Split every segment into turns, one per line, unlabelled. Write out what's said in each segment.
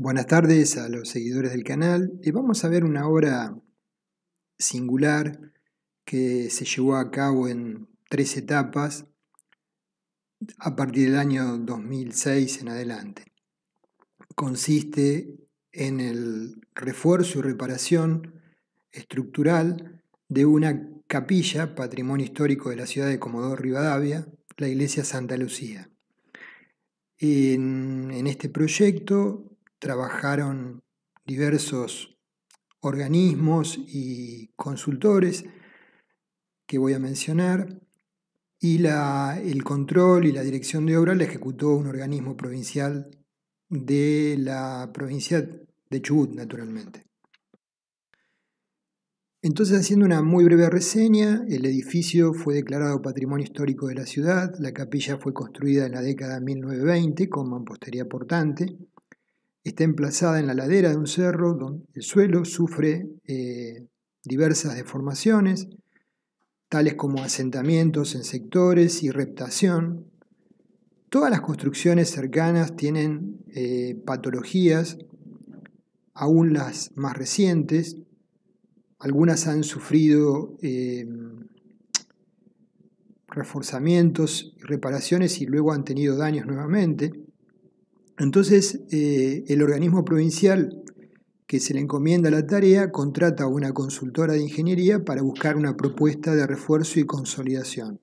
Buenas tardes a los seguidores del canal. y Vamos a ver una obra singular que se llevó a cabo en tres etapas a partir del año 2006 en adelante. Consiste en el refuerzo y reparación estructural de una capilla, patrimonio histórico de la ciudad de Comodoro Rivadavia, la iglesia Santa Lucía. en este proyecto trabajaron diversos organismos y consultores que voy a mencionar, y el control y la dirección de obra la ejecutó un organismo provincial de la provincia de Chubut, naturalmente. Entonces, haciendo una muy breve reseña, el edificio fue declarado Patrimonio Histórico de la Ciudad, la capilla fue construida en la década de 1920 con mampostería portante, Está emplazada en la ladera de un cerro donde el suelo sufre eh, diversas deformaciones, tales como asentamientos en sectores y reptación. Todas las construcciones cercanas tienen eh, patologías, aún las más recientes. Algunas han sufrido eh, reforzamientos y reparaciones y luego han tenido daños nuevamente. Entonces, eh, el organismo provincial que se le encomienda la tarea contrata a una consultora de ingeniería para buscar una propuesta de refuerzo y consolidación.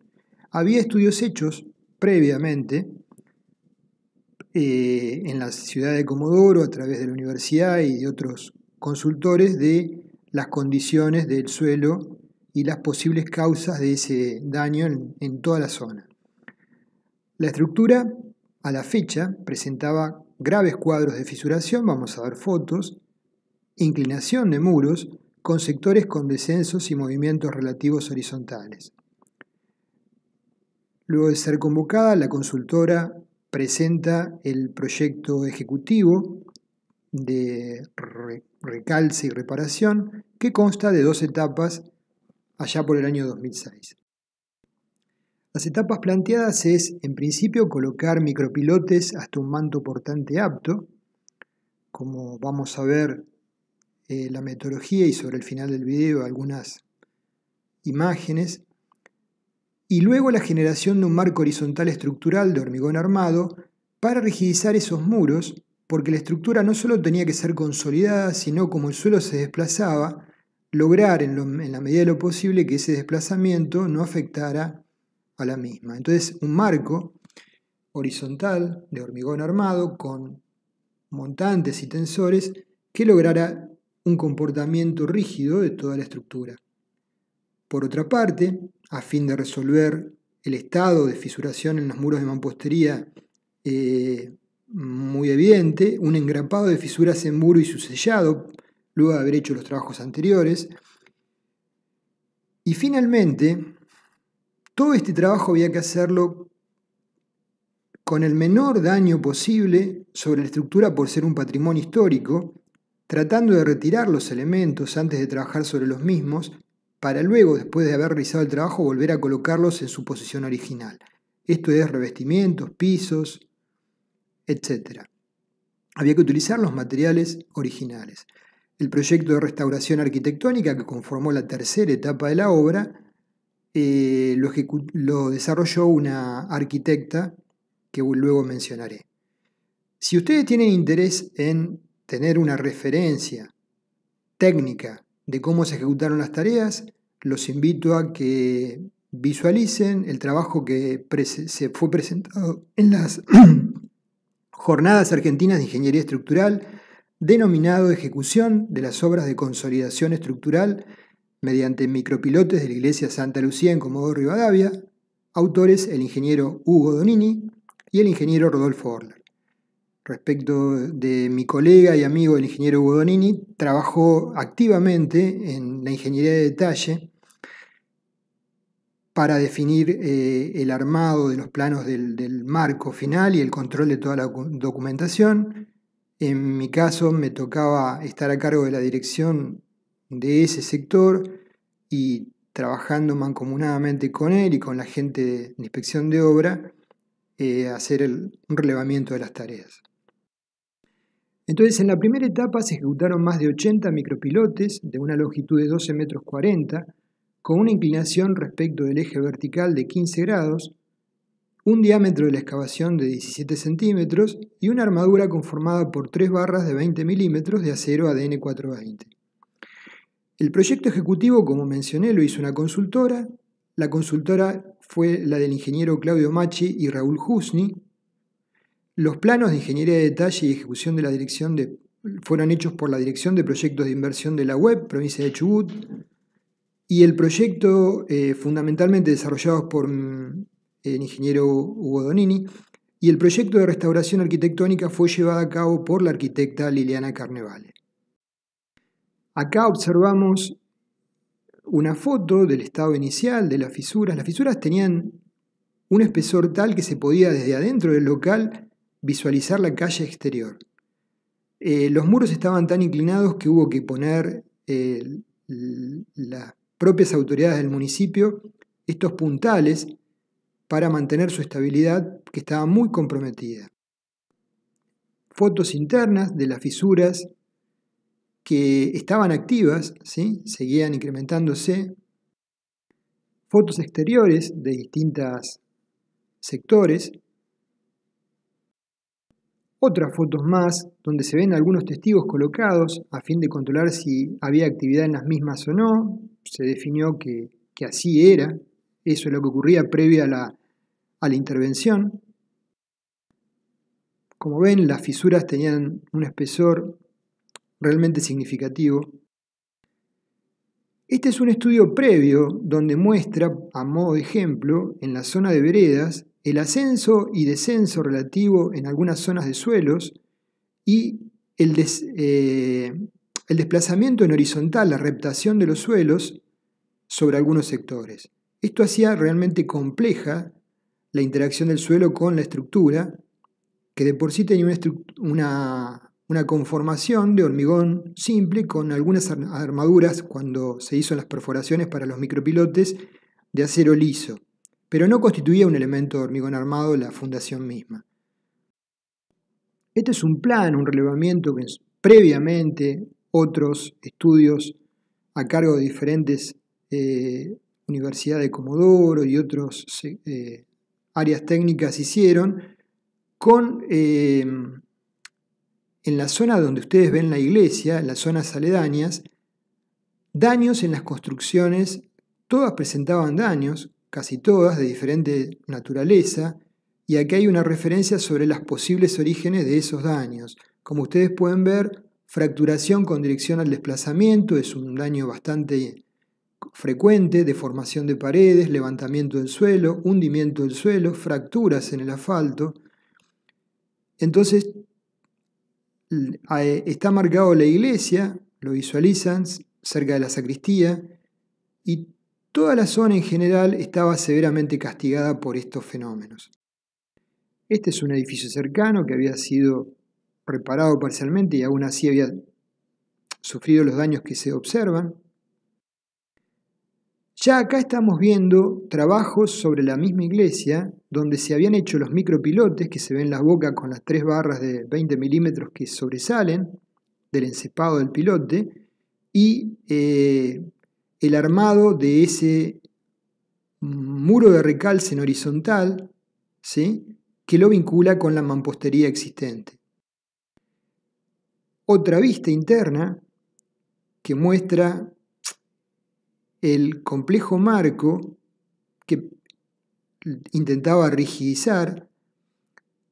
Había estudios hechos previamente eh, en la ciudad de Comodoro a través de la universidad y de otros consultores de las condiciones del suelo y las posibles causas de ese daño en toda la zona. La estructura a la fecha presentaba graves cuadros de fisuración, vamos a ver fotos, inclinación de muros, con sectores con descensos y movimientos relativos horizontales. Luego de ser convocada, la consultora presenta el proyecto ejecutivo de recalce y reparación que consta de dos etapas allá por el año 2006. Las etapas planteadas es, en principio, colocar micropilotes hasta un manto portante apto. Como vamos a ver eh, la metodología y sobre el final del video algunas imágenes. Y luego la generación de un marco horizontal estructural de hormigón armado para rigidizar esos muros, porque la estructura no solo tenía que ser consolidada, sino como el suelo se desplazaba, lograr en, en la medida de lo posible que ese desplazamiento no afectara a la misma. Entonces, un marco horizontal de hormigón armado con montantes y tensores que logrará un comportamiento rígido de toda la estructura. Por otra parte, a fin de resolver el estado de fisuración en los muros de mampostería eh, muy evidente, un engrampado de fisuras en muro y su sellado, luego de haber hecho los trabajos anteriores. Y finalmente, todo este trabajo había que hacerlo con el menor daño posible sobre la estructura por ser un patrimonio histórico, tratando de retirar los elementos antes de trabajar sobre los mismos, para luego, después de haber realizado el trabajo, volver a colocarlos en su posición original. Esto es revestimientos, pisos, etc. Había que utilizar los materiales originales. El proyecto de restauración arquitectónica que conformó la tercera etapa de la obra eh, lo, lo desarrolló una arquitecta que luego mencionaré. Si ustedes tienen interés en tener una referencia técnica de cómo se ejecutaron las tareas, los invito a que visualicen el trabajo que se fue presentado en las Jornadas Argentinas de Ingeniería Estructural, denominado Ejecución de las Obras de Consolidación Estructural mediante micropilotes de la Iglesia Santa Lucía en Comodoro Rivadavia, autores el ingeniero Hugo Donini y el ingeniero Rodolfo Orler. Respecto de mi colega y amigo el ingeniero Hugo Donini, trabajó activamente en la ingeniería de detalle para definir eh, el armado de los planos del, del marco final y el control de toda la documentación. En mi caso me tocaba estar a cargo de la dirección de ese sector y trabajando mancomunadamente con él y con la gente de inspección de obra, eh, hacer el, un relevamiento de las tareas. Entonces, en la primera etapa se ejecutaron más de 80 micropilotes de una longitud de 12 metros 40, con una inclinación respecto del eje vertical de 15 grados, un diámetro de la excavación de 17 centímetros y una armadura conformada por tres barras de 20 milímetros de acero ADN 420. El proyecto ejecutivo, como mencioné, lo hizo una consultora. La consultora fue la del ingeniero Claudio Machi y Raúl Husni. Los planos de ingeniería de detalle y ejecución de la dirección de, fueron hechos por la Dirección de Proyectos de Inversión de la Web, provincia de Chubut. Y el proyecto, eh, fundamentalmente desarrollado por mm, el ingeniero Hugo Donini, y el proyecto de restauración arquitectónica fue llevado a cabo por la arquitecta Liliana Carnevale. Acá observamos una foto del estado inicial de las fisuras. Las fisuras tenían un espesor tal que se podía desde adentro del local visualizar la calle exterior. Eh, los muros estaban tan inclinados que hubo que poner eh, las propias autoridades del municipio estos puntales para mantener su estabilidad que estaba muy comprometida. Fotos internas de las fisuras que estaban activas, ¿sí? seguían incrementándose, fotos exteriores de distintos sectores, otras fotos más donde se ven algunos testigos colocados a fin de controlar si había actividad en las mismas o no, se definió que, así era, eso es lo que ocurría previa a la, a la intervención. Como ven, las fisuras tenían un espesor realmente significativo. Este es un estudio previo donde muestra, a modo de ejemplo, en la zona de veredas, el ascenso y descenso relativo en algunas zonas de suelos y el, eh, desplazamiento en horizontal, la reptación de los suelos sobre algunos sectores. Esto hacía realmente compleja la interacción del suelo con la estructura, que de por sí tenía una una conformación de hormigón simple con algunas armaduras cuando se hizo las perforaciones para los micropilotes de acero liso, pero no constituía un elemento de hormigón armado la fundación misma. Este es un plan, un relevamiento que previamente otros estudios a cargo de diferentes eh, universidades de Comodoro y otras eh, áreas técnicas hicieron con eh, en la zona donde ustedes ven la iglesia, en las zonas aledañas, daños en las construcciones, todas presentaban daños, casi todas de diferente naturaleza, y aquí hay una referencia sobre los posibles orígenes de esos daños. Como ustedes pueden ver, fracturación con dirección al desplazamiento es un daño bastante frecuente, deformación de paredes, levantamiento del suelo, hundimiento del suelo, fracturas en el asfalto. Entonces, Ah, eh, está marcado la iglesia, lo visualizan cerca de la sacristía y toda la zona en general estaba severamente castigada por estos fenómenos. Este es un edificio cercano que había sido reparado parcialmente y aún así había sufrido los daños que se observan. Ya acá estamos viendo trabajos sobre la misma iglesia, donde se habían hecho los micropilotes que se ven las bocas con las tres barras de 20 milímetros que sobresalen del encepado del pilote, y eh, el armado de ese muro de recalce en horizontal, ¿sí? que lo vincula con la mampostería existente. Otra vista interna que muestra el complejo marco que intentaba rigidizar,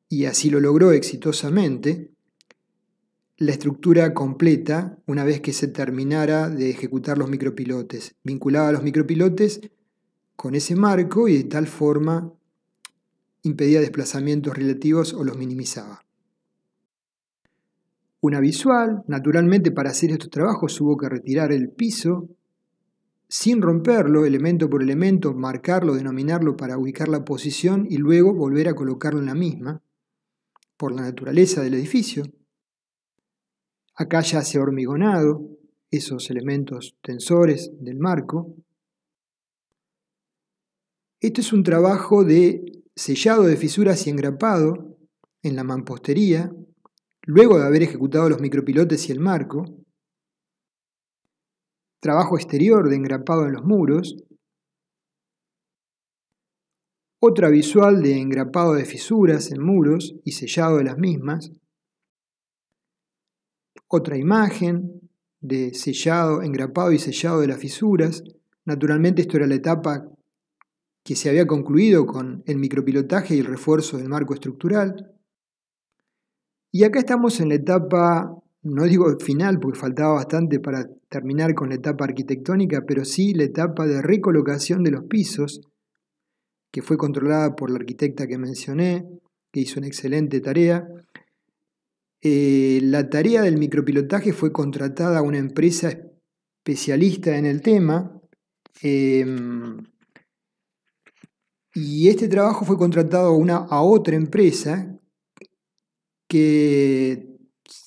y así lo logró exitosamente, la estructura completa una vez que se terminara de ejecutar los micropilotes. Vinculaba a los micropilotes con ese marco y de tal forma impedía desplazamientos relativos o los minimizaba. Una visual, naturalmente para hacer estos trabajos hubo que retirar el piso sin romperlo, elemento por elemento, marcarlo, denominarlo para ubicar la posición y luego volver a colocarlo en la misma, por la naturaleza del edificio. Acá ya se ha hormigonado esos elementos tensores del marco. Este es un trabajo de sellado de fisuras y engrapado en la mampostería, luego de haber ejecutado los micropilotes y el marco, trabajo exterior de engrapado en los muros, otra visual de engrapado de fisuras en muros y sellado de las mismas, otra imagen de sellado, engrapado y sellado de las fisuras. Naturalmente esto era la etapa que se había concluido con el micropilotaje y el refuerzo del marco estructural. Y acá estamos en la etapa no digo final, porque faltaba bastante para terminar con la etapa arquitectónica, pero sí la etapa de recolocación de los pisos, que fue controlada por la arquitecta que mencioné, que hizo una excelente tarea. Eh, la tarea del micropilotaje fue contratada a una empresa especialista en el tema. Em, y este trabajo fue contratado una, a otra empresa que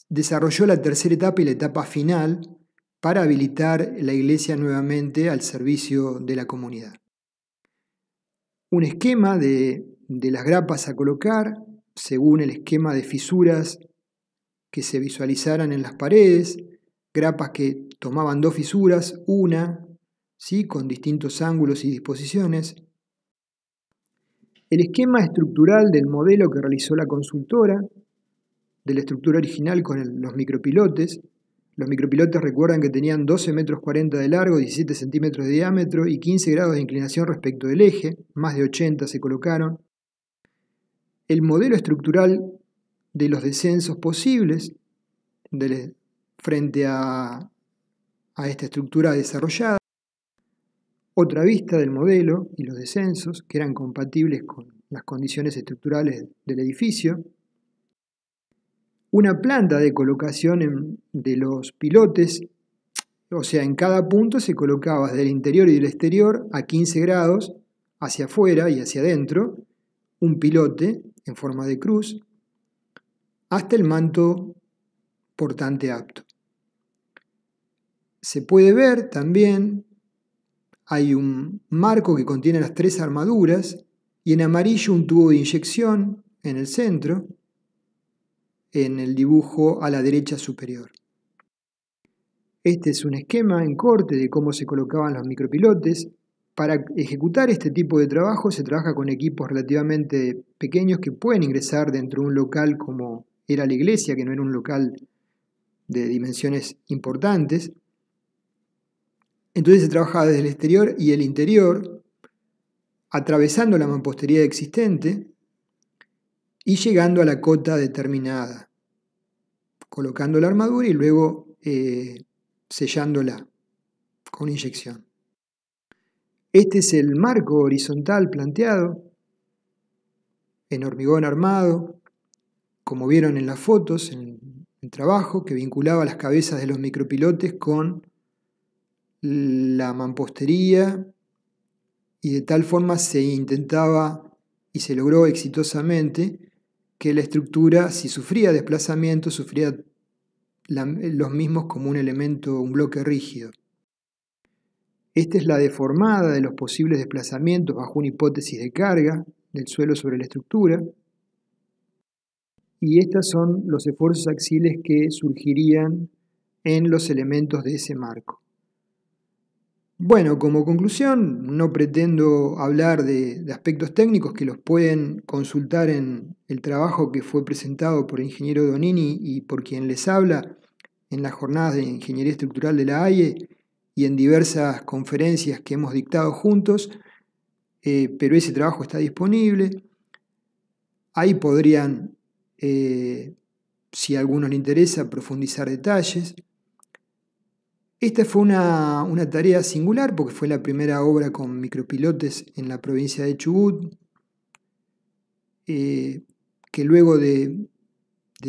desarrolló la tercera etapa y la etapa final para habilitar la iglesia nuevamente al servicio de la comunidad. Un esquema de, las grapas a colocar, según el esquema de fisuras que se visualizaran en las paredes, grapas que tomaban dos fisuras, una, ¿sí? con distintos ángulos y disposiciones. El esquema estructural del modelo que realizó la consultora, de la estructura original con los micropilotes. Los micropilotes recuerdan que tenían 12 metros 40 de largo, 17 centímetros de diámetro y 15 grados de inclinación respecto del eje, más de 80 se colocaron. El modelo estructural de los descensos posibles frente a, a esta estructura desarrollada. Otra vista del modelo y los descensos que eran compatibles con las condiciones estructurales del edificio una planta de colocación de los pilotes, o sea, en cada punto se colocaba desde el interior y del exterior a 15 grados, hacia afuera y hacia adentro, un pilote en forma de cruz, hasta el manto portante apto. Se puede ver también, hay un marco que contiene las tres armaduras y en amarillo un tubo de inyección en el centro, en el dibujo a la derecha superior. Este es un esquema en corte de cómo se colocaban los micropilotes. Para ejecutar este tipo de trabajo se trabaja con equipos relativamente pequeños que pueden ingresar dentro de un local como era la iglesia, que no era un local de dimensiones importantes. Entonces se trabaja desde el exterior y el interior, atravesando la mampostería existente, y llegando a la cota determinada, colocando la armadura y luego eh, sellándola con inyección. Este es el marco horizontal planteado en hormigón armado, como vieron en las fotos, en el trabajo, que vinculaba las cabezas de los micropilotes con la mampostería y de tal forma se intentaba y se logró exitosamente que la estructura, si sufría desplazamiento, sufría los mismos como un elemento, un bloque rígido. Esta es la deformada de los posibles desplazamientos bajo una hipótesis de carga del suelo sobre la estructura. Y estos son los esfuerzos axiles que surgirían en los elementos de ese marco. Bueno, como conclusión, no pretendo hablar de, aspectos técnicos que los pueden consultar en el trabajo que fue presentado por el ingeniero Donini y por quien les habla en las jornadas de Ingeniería Estructural de la AIE y en diversas conferencias que hemos dictado juntos, eh, pero ese trabajo está disponible. Ahí podrían, eh, si a algunos les interesa, profundizar detalles. Esta fue una, tarea singular porque fue la primera obra con micropilotes en la provincia de Chubut, eh, que luego de,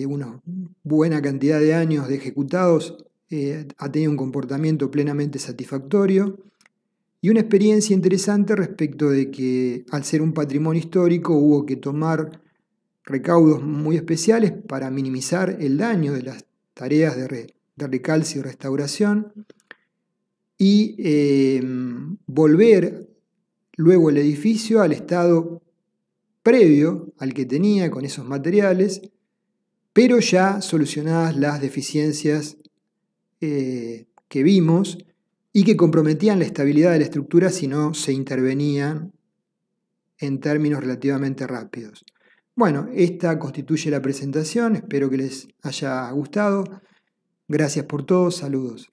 una buena cantidad de años de ejecutados eh, ha tenido un comportamiento plenamente satisfactorio y una experiencia interesante respecto de que al ser un patrimonio histórico hubo que tomar recaudos muy especiales para minimizar el daño de las tareas de, red de recalcio y Restauración, y eh, volver luego el edificio al estado previo al que tenía con esos materiales, pero ya solucionadas las deficiencias eh, que vimos y que comprometían la estabilidad de la estructura si no se intervenían en términos relativamente rápidos. Bueno, esta constituye la presentación, espero que les haya gustado. Gracias por todo, saludos.